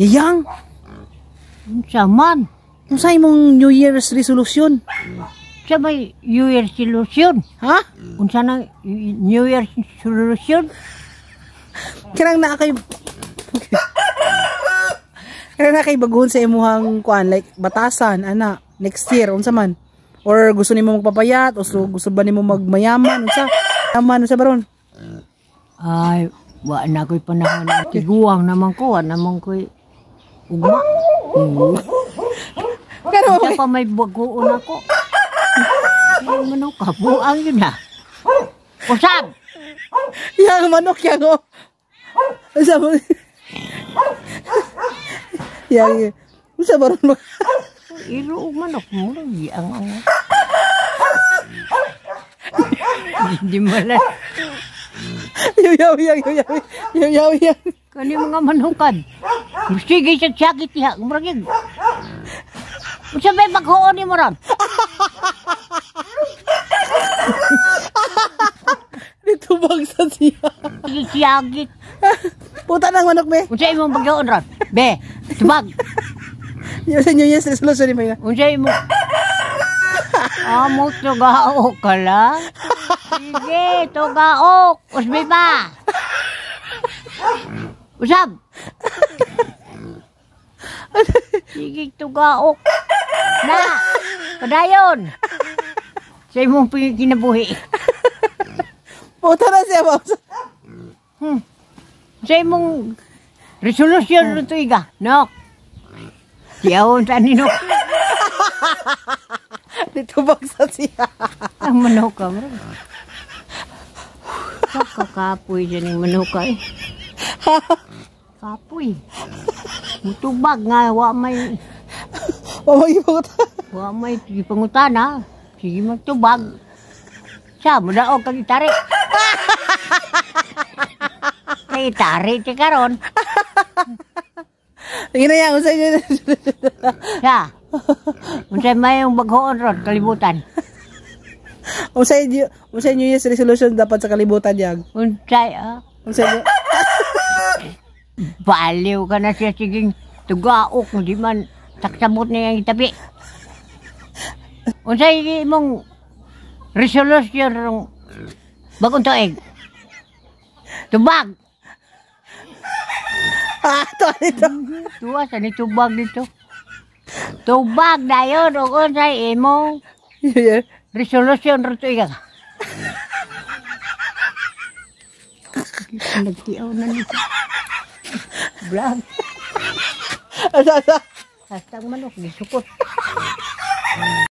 Yayang! Sa man? Unsa mong New Year's resolution? Sa may New Year's resolution? Ha? Unsa na New Year's resolution? Kanang naa kay Kanang naa kay baguhon sa imuhang kuan like batasan ana next year unsa man? Or gusto nimo magpapayat o gusto ba nimo magmayaman unsa? Yaman unsa baron? Ay, wa na ko'y panahon. Tiguang naman ko, wa naman ko'y Uma. Mm. Pero okay. pa may bagoon ako. Yung manok ka, buang yun ha. Ah. Kusab! Yang manok yang oh. oh. eh. oh. o. Sa mo. yang sa baron mo. Iro manok mo lang yang o. Hindi mo lang. Yaw yaw yaw yaw yaw yaw yaw. Kani mga manukan. Sige sa sakit niya. Murag yun. Kung sabi, maghoon ni mo ron. Ditubag sa siya. Sige siyagit. Puta ng manok, be. Kung sabi mo maghoon ron. Be, tubag. Yung New Year's resolution ni Mayo. Kung sabi mo. Amos, tugaok ka lang. Sige, tugaok. Usbi pa. Usab. Sige, tugaok. Na! Padayon! Sa imong kinabuhi. Puta na siya, boss. Hmm. Sa imong resolusyon hmm. ito iga. No. Siyawon sa nino. Ditubog sa siya. Ang manok ka, bro. Kakapoy dyan yung manok ka eh. Kapoy. Mutubag nga, wa may... wa may ipangutan. wa may ipangutan ha. Sige magtubag. Siya, muna o kang itari. Kay itari, ti karon. Ginaya, unsa yun. Siya. Unsa may yung baghoon ron, kalibutan. Unsa yun, unsa yun resolution dapat sa kalibutan yan? Unsa, ah. Unsa yun. Baliw ka na siya, siging tugaok, di man taksamot na yung itabi. Unsay imong resolution rong bagong tuig. Tubag! Ah, to dito. Tuwa sa ni tubag dito. Tubag dayo rong unsay imong resolution rong tuig ka. Nagtiaw na nito. Vlog. Asa, asa. Hasta manok, gisukot.